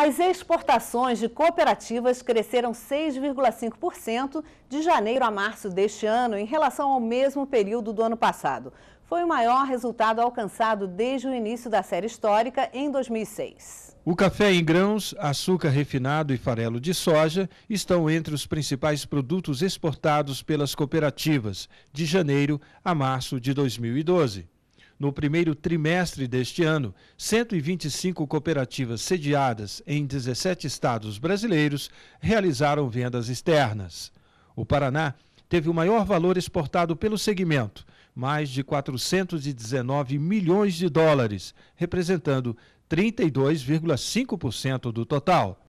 As exportações de cooperativas cresceram 6,5% de janeiro a março deste ano em relação ao mesmo período do ano passado. Foi o maior resultado alcançado desde o início da série histórica em 2006. O café em grãos, açúcar refinado e farelo de soja estão entre os principais produtos exportados pelas cooperativas de janeiro a março de 2012. No primeiro trimestre deste ano, 125 cooperativas sediadas em 17 estados brasileiros realizaram vendas externas. O Paraná teve o maior valor exportado pelo segmento, mais de 419 milhões de dólares, representando 32,5% do total.